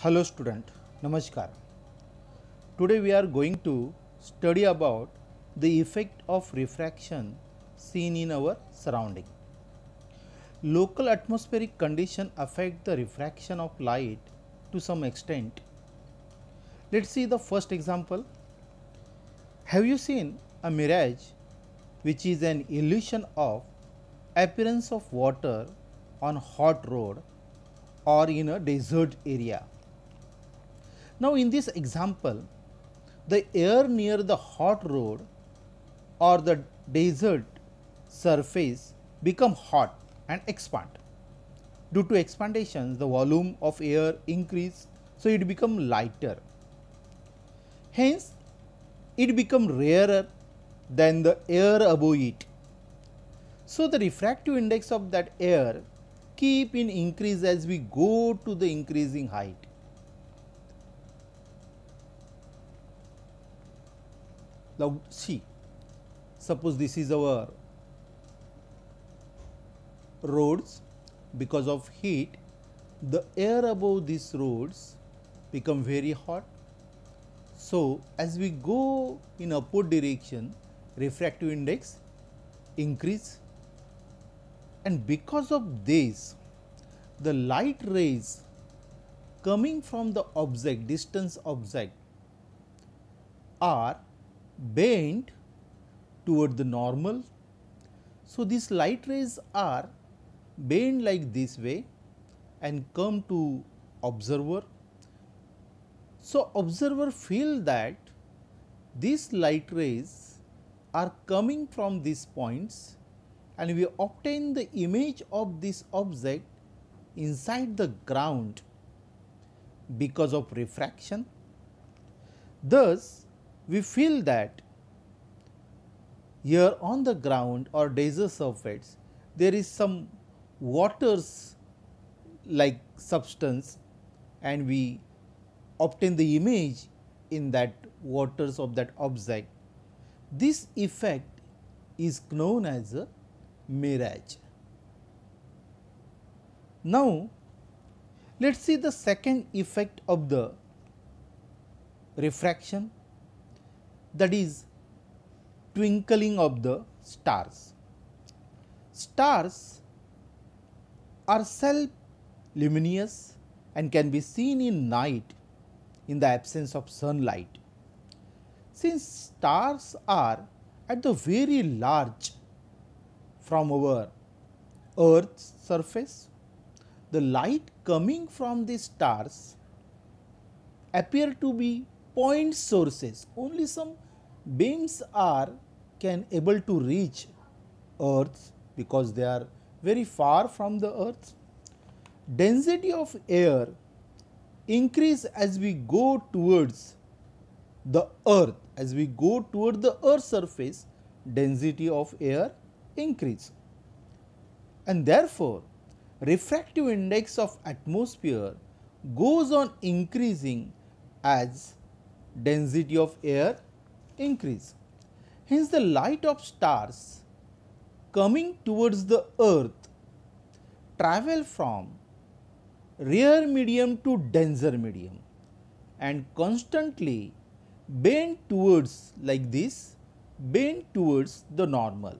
Hello student, Namaskar. Today we are going to study about the effect of refraction seen in our surrounding. Local atmospheric condition affect the refraction of light to some extent. Let's see the first example. Have you seen a mirage which is an illusion of appearance of water on hot road or in a desert area? Now, in this example, the air near the hot road or the desert surface become hot and expand. Due to expansion, the volume of air increase, so it become lighter. Hence, it become rarer than the air above it. So, the refractive index of that air keep in increase as we go to the increasing height. Now, see suppose this is our roads because of heat the air above these roads become very hot. So, as we go in upward direction refractive index increase and because of this the light rays coming from the object distance object are bent toward the normal. So, these light rays are bent like this way and come to observer. So, observer feel that these light rays are coming from these points and we obtain the image of this object inside the ground because of refraction. Thus, we feel that here on the ground or desert surface there is some waters like substance and we obtain the image in that waters of that object. This effect is known as a mirage. Now, let us see the second effect of the refraction that is twinkling of the stars. Stars are self luminous and can be seen in night in the absence of sunlight. Since stars are at the very large from our earth's surface, the light coming from the stars appear to be point sources, only some beams are can able to reach earth because they are very far from the earth. Density of air increase as we go towards the earth as we go toward the earth surface density of air increase and therefore refractive index of atmosphere goes on increasing as density of air increase. Hence, the light of stars coming towards the earth travel from rare medium to denser medium and constantly bend towards like this bend towards the normal.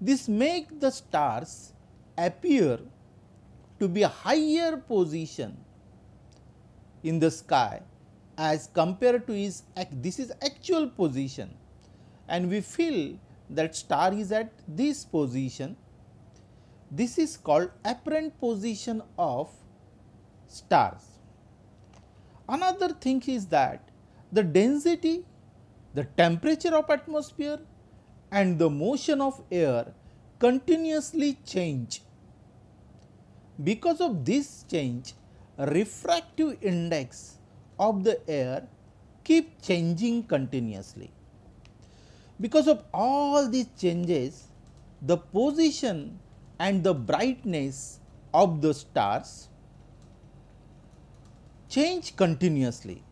This make the stars appear to be a higher position in the sky as compared to his this is actual position and we feel that star is at this position. This is called apparent position of stars. Another thing is that the density, the temperature of atmosphere and the motion of air continuously change. Because of this change, refractive index of the air keep changing continuously. Because of all these changes, the position and the brightness of the stars change continuously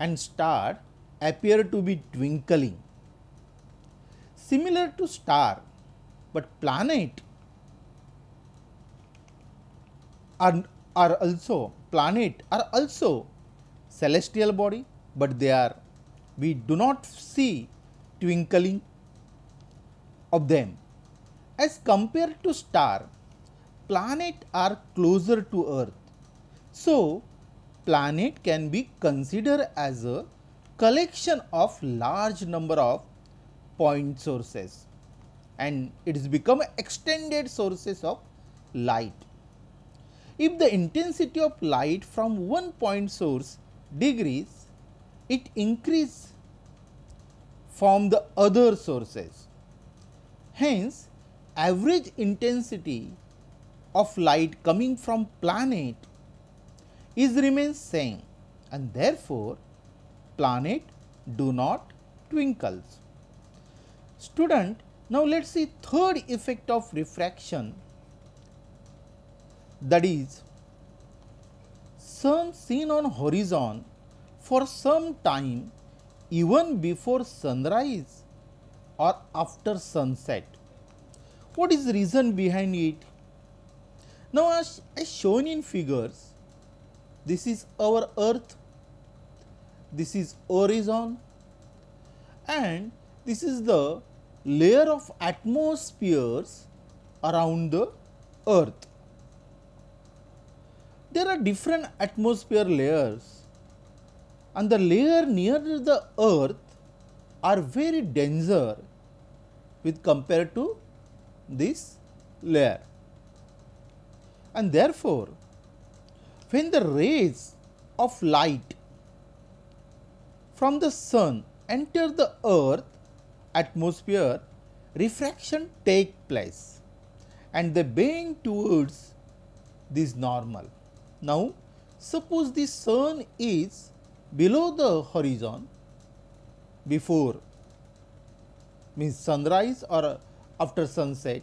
and star appear to be twinkling. Similar to star, but planet are, are also planet are also celestial body, but they are we do not see twinkling of them. As compared to star, planet are closer to earth. So, planet can be considered as a collection of large number of point sources and it has become extended sources of light. If the intensity of light from one point source degrees, it increase from the other sources. Hence, average intensity of light coming from planet is remains same and therefore, planet do not twinkles. Student, now let us see third effect of refraction that is sun seen on horizon for some time even before sunrise or after sunset. What is the reason behind it? Now as, as shown in figures, this is our earth, this is horizon and this is the layer of atmospheres around the earth there are different atmosphere layers and the layer near the earth are very denser with compared to this layer. And therefore, when the rays of light from the sun enter the earth atmosphere, refraction take place and they bend towards this normal. Now, suppose the sun is below the horizon before means sunrise or after sunset,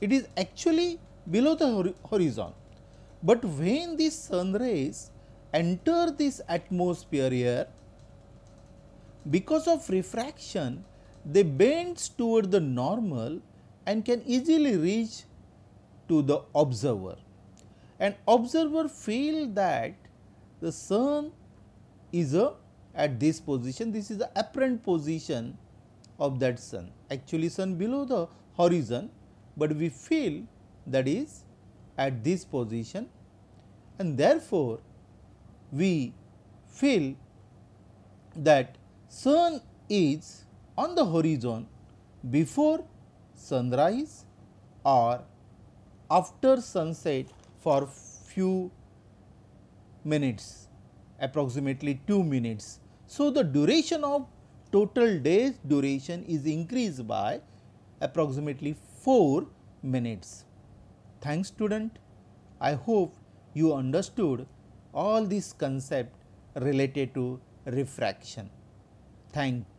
it is actually below the horizon. But when the sun rays enter this atmosphere here, because of refraction, they bend toward the normal and can easily reach to the observer. An observer feel that the sun is a at this position, this is the apparent position of that sun, actually sun below the horizon, but we feel that is at this position and therefore, we feel that sun is on the horizon before sunrise or after sunset for few minutes approximately 2 minutes. So, the duration of total days duration is increased by approximately 4 minutes. Thanks student, I hope you understood all these concept related to refraction. Thank